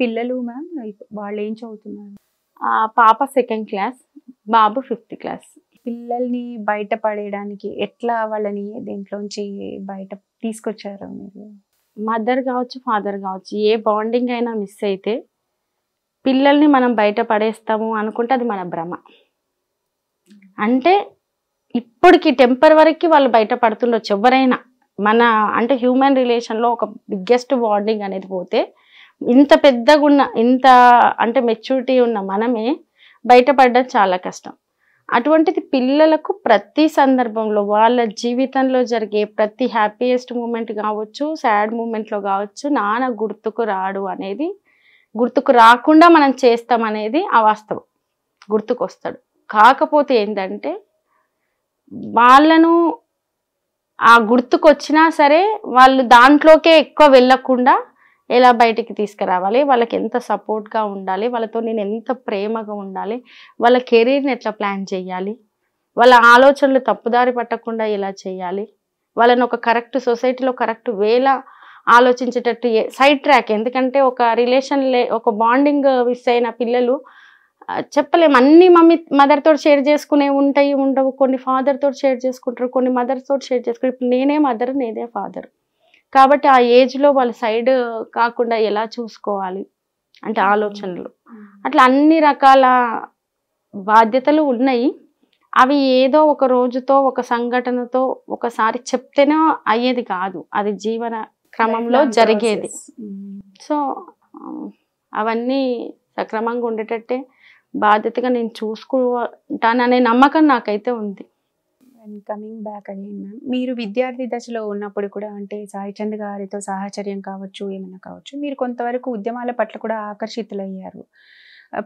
పిల్లలు మ్యామ్ వాళ్ళు ఏం చదువుతున్నారు పాప సెకండ్ క్లాస్ బాబు ఫిఫ్త్ క్లాస్ పిల్లల్ని బయట పడేయడానికి ఎట్లా వాళ్ళని దేంట్లోంచి బయట తీసుకొచ్చారు మీరు మదర్ కావచ్చు ఫాదర్ కావచ్చు ఏ బాండింగ్ అయినా మిస్ అయితే పిల్లల్ని మనం బయట పడేస్తాము అనుకుంటే అది మన భ్రమ అంటే ఇప్పటికి టెంపర్ వరకు వాళ్ళు బయట పడుతుండొచ్చు ఎవరైనా మన అంటే హ్యూమన్ రిలేషన్లో ఒక బిగ్గెస్ట్ బాండింగ్ అనేది పోతే ఇంత పెద్దగా ఉన్న ఇంత అంటే మెచ్యూరిటీ ఉన్న మనమే బయటపడడం చాలా కష్టం అటువంటిది పిల్లలకు ప్రతి సందర్భంలో వాళ్ళ జీవితంలో జరిగే ప్రతి హ్యాపీయెస్ట్ మూమెంట్ కావచ్చు సాడ్ మూమెంట్లో కావచ్చు నాన్న గుర్తుకు రాడు అనేది గుర్తుకు రాకుండా మనం చేస్తామనేది అవాస్తవం గుర్తుకొస్తాడు కాకపోతే ఏంటంటే వాళ్ళను ఆ గుర్తుకొచ్చినా సరే వాళ్ళు దాంట్లోకే ఎక్కువ వెళ్ళకుండా ఎలా బయటికి తీసుకురావాలి వాళ్ళకి ఎంత సపోర్ట్గా ఉండాలి వాళ్ళతో నేను ఎంత ప్రేమగా ఉండాలి వాళ్ళ కెరీర్ని ఎట్లా ప్లాన్ చేయాలి వాళ్ళ ఆలోచనలు తప్పుదారి పట్టకుండా ఎలా చేయాలి వాళ్ళని ఒక కరెక్ట్ సొసైటీలో కరెక్ట్ వేలా ఆలోచించేటట్టు సైడ్ ట్రాక్ ఎందుకంటే ఒక రిలేషన్ లే ఒక బాండింగ్ మిస్ అయిన పిల్లలు చెప్పలేము అన్ని మమ్మీ మదర్తో షేర్ చేసుకునే ఉంటాయి ఉండవు కొన్ని ఫాదర్తో షేర్ చేసుకుంటారు కొన్ని మదర్తో షేర్ చేసుకుంటారు ఇప్పుడు నేనే మదర్ నేదే ఫాదర్ కాబట్టి ఆ ఏజ్లో వాళ్ళ సైడ్ కాకుండా ఎలా చూసుకోవాలి అంటే ఆలోచనలు అట్లా అన్ని రకాల బాధ్యతలు ఉన్నాయి అవి ఏదో ఒక రోజుతో ఒక సంఘటనతో ఒకసారి చెప్తేనే అయ్యేది కాదు అది జీవన క్రమంలో జరిగేది సో అవన్నీ సక్రమంగా ఉండేటట్టే బాధ్యతగా నేను చూసుకుంటాననే నమ్మకం నాకైతే ఉంది and coming back again ma'am మీరు విద్యార్థి దశలో ఉన్నప్పుడు కూడా అంటే సాయిచంద్ గారితో సాహచర్యం కావచ్చు ఏమైనా కావచ్చు మీరు కొంతవరకు ఉద్యమాల పట్ల కూడా ఆకర్షితులయ్యారు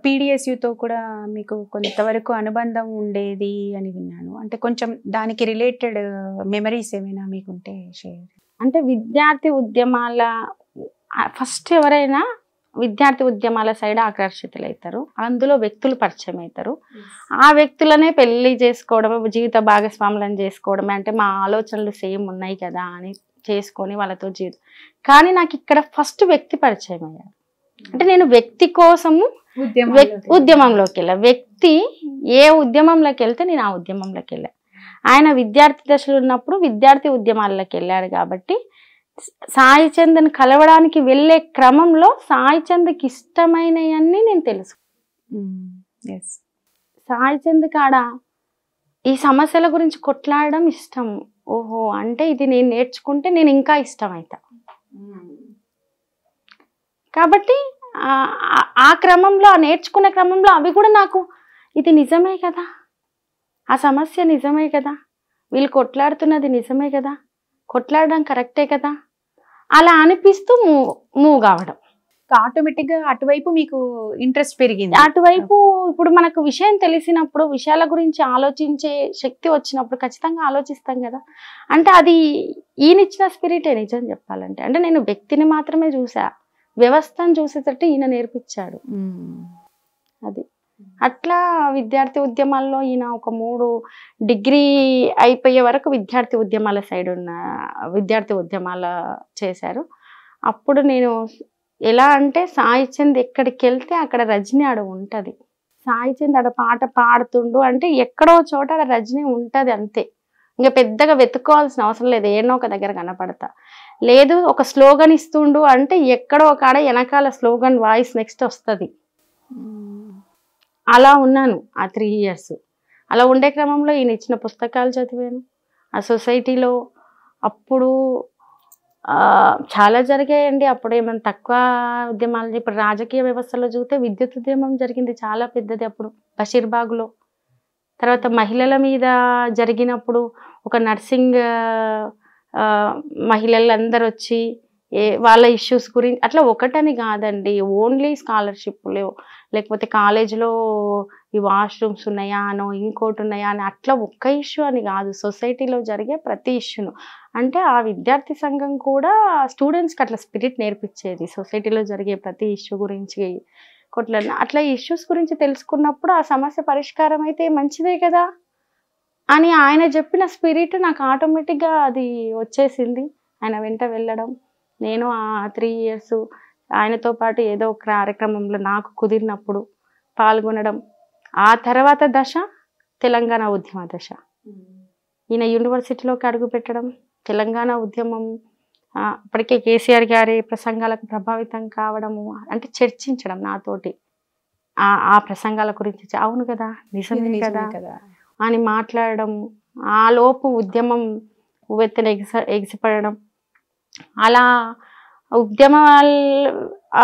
పీడిఎస్యుతో కూడా మీకు కొంతవరకు అనుబంధం ఉండేది అని విన్నాను అంటే కొంచెం దానికి రిలేటెడ్ మెమరీస్ ఏమైనా మీకుంటే షేర్ అంటే విద్యార్థి ఉద్యమాల ఫస్ట్ ఎవరైనా విద్యార్థి ఉద్యమాల సైడ్ ఆకర్షితులవుతారు అందులో వ్యక్తులు పరిచయం అవుతారు ఆ వ్యక్తులనే పెళ్లి చేసుకోవడం జీవిత భాగస్వాములను చేసుకోవడమే అంటే మా ఆలోచనలు సేమ్ ఉన్నాయి కదా అని చేసుకొని వాళ్ళతో జీవితం కానీ నాకు ఇక్కడ ఫస్ట్ వ్యక్తి పరిచయం అయ్యారు అంటే hmm. నేను వ్యక్తి కోసము ఉద్యమంలోకి వెళ్ళా వ్యక్తి ఏ ఉద్యమంలోకి వెళ్తే నేను ఆ ఉద్యమంలోకి వెళ్ళా ఆయన విద్యార్థి దశలు ఉన్నప్పుడు విద్యార్థి ఉద్యమాల్లోకి వెళ్ళాడు కాబట్టి సాయి చందని కలవడానికి వెళ్ళే క్రమంలో సాయి చంద్కి ఇష్టమైనవన్నీ నేను తెలుసు mm, సాయి చంద్ కాడ ఈ సమస్యల గురించి కొట్లాడడం ఇష్టం ఓహో అంటే ఇది నేను నేర్చుకుంటే నేను ఇంకా ఇష్టమవుతా కాబట్టి ఆ క్రమంలో ఆ నేర్చుకునే క్రమంలో అవి కూడా నాకు ఇది నిజమే కదా ఆ సమస్య నిజమే కదా వీళ్ళు కొట్లాడుతున్నది నిజమే కదా కొట్లాడడం కరెక్టే కదా అలా అనిపిస్తూ మూవ్ మూవ్ కావడం ఆటోమేటిక్ గా అటువైపు మీకు ఇంట్రెస్ట్ పెరిగింది అటువైపు ఇప్పుడు మనకు విషయం తెలిసినప్పుడు విషయాల గురించి ఆలోచించే శక్తి వచ్చినప్పుడు ఖచ్చితంగా ఆలోచిస్తాం కదా అంటే అది ఈయనిచ్చిన స్పిరిటే నిజం చెప్పాలంటే అంటే నేను వ్యక్తిని మాత్రమే చూసా వ్యవస్థను చూసేటట్టు ఈయన నేర్పించాడు అది అట్లా విద్యార్థి ఉద్యమాల్లో ఈయన ఒక మూడు డిగ్రీ అయిపోయే వరకు విద్యార్థి ఉద్యమాల సైడ్ ఉన్న విద్యార్థి ఉద్యమాల చేశారు అప్పుడు నేను ఎలా అంటే సాయి చంద్ ఎక్కడికి వెళ్తే అక్కడ రజనీ ఆడ ఉంటుంది సాయి చంద్ ఆడ పాట పాడుతుండు అంటే ఎక్కడో చోట ఆడ రజనీ ఉంటుంది అంతే ఇంకా పెద్దగా వెతుక్కోవాల్సిన అవసరం లేదు ఏడనో ఒక దగ్గర కనపడతా లేదు ఒక స్లోగన్ ఇస్తుండు అంటే ఎక్కడో ఒక ఆడ వెనకాల స్లోగన్ వాయిస్ నెక్స్ట్ వస్తుంది అలా ఉన్నాను ఆ త్రీ ఇయర్స్ అలా ఉండే క్రమంలో ఈయన ఇచ్చిన పుస్తకాలు చదివాను ఆ సొసైటీలో అప్పుడు చాలా జరిగాయండి అప్పుడు ఏమైనా తక్కువ ఉద్యమాలు ఇప్పుడు రాజకీయ వ్యవస్థలో చూస్తే విద్యుత్ ఉద్యమం జరిగింది చాలా పెద్దది అప్పుడు బషీర్బాగ్లో తర్వాత మహిళల మీద జరిగినప్పుడు ఒక నర్సింగ్ మహిళలందరూ వచ్చి ఏ వాళ్ళ ఇష్యూస్ గురించి అట్లా ఒకటని కాదండి ఓన్లీ స్కాలర్షిప్లు లేకపోతే కాలేజీలో ఈ వాష్రూమ్స్ ఉన్నాయా అనో ఇంకోటి ఉన్నాయా అని అట్లా ఒక్క ఇష్యూ అని కాదు సొసైటీలో జరిగే ప్రతి ఇష్యూను అంటే ఆ విద్యార్థి సంఘం కూడా స్టూడెంట్స్కి అట్లా స్పిరిట్ నేర్పించేది సొసైటీలో జరిగే ప్రతి ఇష్యూ గురించి కొట్లన్న అట్లా ఇష్యూస్ గురించి తెలుసుకున్నప్పుడు ఆ సమస్య పరిష్కారం అయితే మంచిదే కదా అని ఆయన చెప్పిన స్పిరిట్ నాకు ఆటోమేటిక్గా అది వచ్చేసింది ఆయన వెంట వెళ్ళడం నేను ఆ త్రీ ఇయర్స్ ఆయనతో పాటు ఏదో ఒక కార్యక్రమంలో నాకు కుదిరినప్పుడు పాల్గొనడం ఆ తర్వాత దశ తెలంగాణ ఉద్యమ దశ ఈయన యూనివర్సిటీలోకి అడుగు పెట్టడం తెలంగాణ ఉద్యమం ఇప్పటికే కేసీఆర్ గారి ప్రసంగాలకు ప్రభావితం కావడము అంటే చర్చించడం నాతోటి ఆ ప్రసంగాల గురించి అవును కదా నిజమే కదా అని మాట్లాడడం ఆ లోపు ఉద్యమం ఉవ్వెత్తన ఎగిస ఎగిసిపడడం అలా ఉద్యమ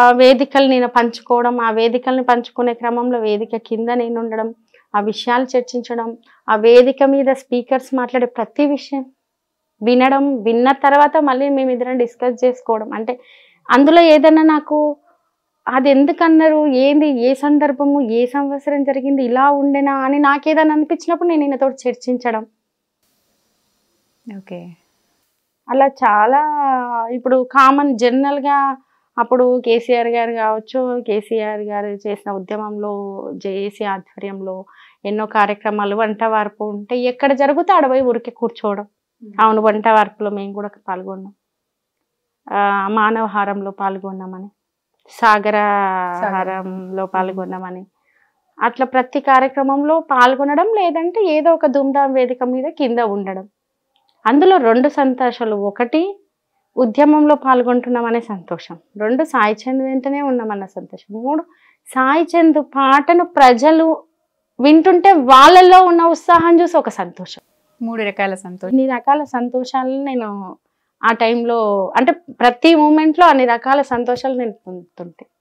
ఆ వేదికలు నేను పంచుకోవడం ఆ వేదికల్ని పంచుకునే క్రమంలో వేదిక కింద నేను ఉండడం ఆ విషయాలు చర్చించడం ఆ వేదిక మీద స్పీకర్స్ మాట్లాడే ప్రతి విషయం వినడం విన్న తర్వాత మళ్ళీ మేము ఇద్దరం డిస్కస్ చేసుకోవడం అంటే అందులో ఏదైనా నాకు అది ఎందుకన్నారు ఏంది ఏ సందర్భము ఏ సంవత్సరం జరిగింది ఇలా ఉండేనా అని నాకేదన్నా అనిపించినప్పుడు నేను ఈయనతో చర్చించడం ఓకే అలా చాలా ఇప్పుడు కామన్ జనరల్గా అప్పుడు కేసీఆర్ గారు కావచ్చు కేసీఆర్ గారు చేసిన ఉద్యమంలో జేఏసీ ఆధ్వర్యంలో ఎన్నో కార్యక్రమాలు వంట వార్పు ఉంటే ఎక్కడ జరిగితే అడవై ఊరికే కూర్చోవడం అవును వంట వార్పులో మేము కూడా పాల్గొన్నాం మానవహారంలో పాల్గొన్నామని సాగరహారంలో పాల్గొన్నామని అట్లా ప్రతి కార్యక్రమంలో పాల్గొనడం లేదంటే ఏదో ఒక దుమ్దాం వేదిక మీద కింద ఉండడం అందులో రెండు సంతోషాలు ఒకటి ఉద్యమంలో పాల్గొంటున్నామనే సంతోషం రెండు సాయి చంద్ వెంటనే ఉన్నామన్న సంతోషం మూడు సాయి చంద్ పాటను ప్రజలు వింటుంటే వాళ్ళలో ఉన్న ఉత్సాహం చూసి ఒక సంతోషం మూడు రకాల సంతోషం ఇన్ని రకాల సంతోషాలను నేను ఆ టైంలో అంటే ప్రతి మూమెంట్లో అన్ని రకాల సంతోషాలు నేను పొందుతుంటే